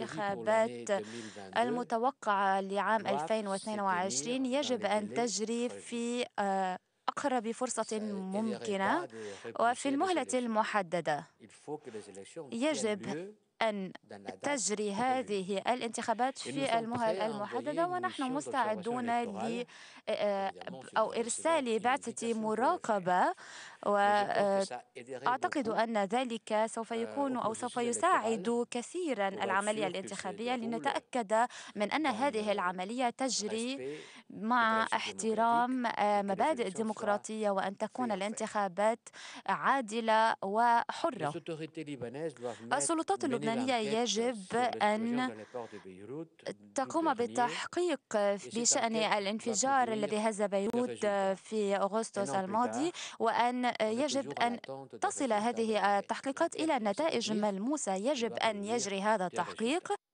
الانتخابات المتوقعة لعام 2022 يجب أن تجري في آه، أقرب فرصة ممكنة وفي المهلة المحددة يجب أن تجري هذه الانتخابات في المهل المحددة ونحن مستعدون ل آه، آه، أو إرسال بعثة مراقبة يعني وأعتقد آه، أن ذلك سوف يكون أو سوف يساعد كثيرا العملية الانتخابية لنتأكد من أن هذه العملية تجري مع احترام مبادئ الديمقراطية وأن تكون الانتخابات عادلة وحرة السلطات اللبنانية اللبنانية يجب أن تقوم بالتحقيق بشأن الانفجار الذي هز بيروت في أغسطس الماضي وأن يجب أن تصل هذه التحقيقات إلى نتائج ملموسة يجب أن يجري هذا التحقيق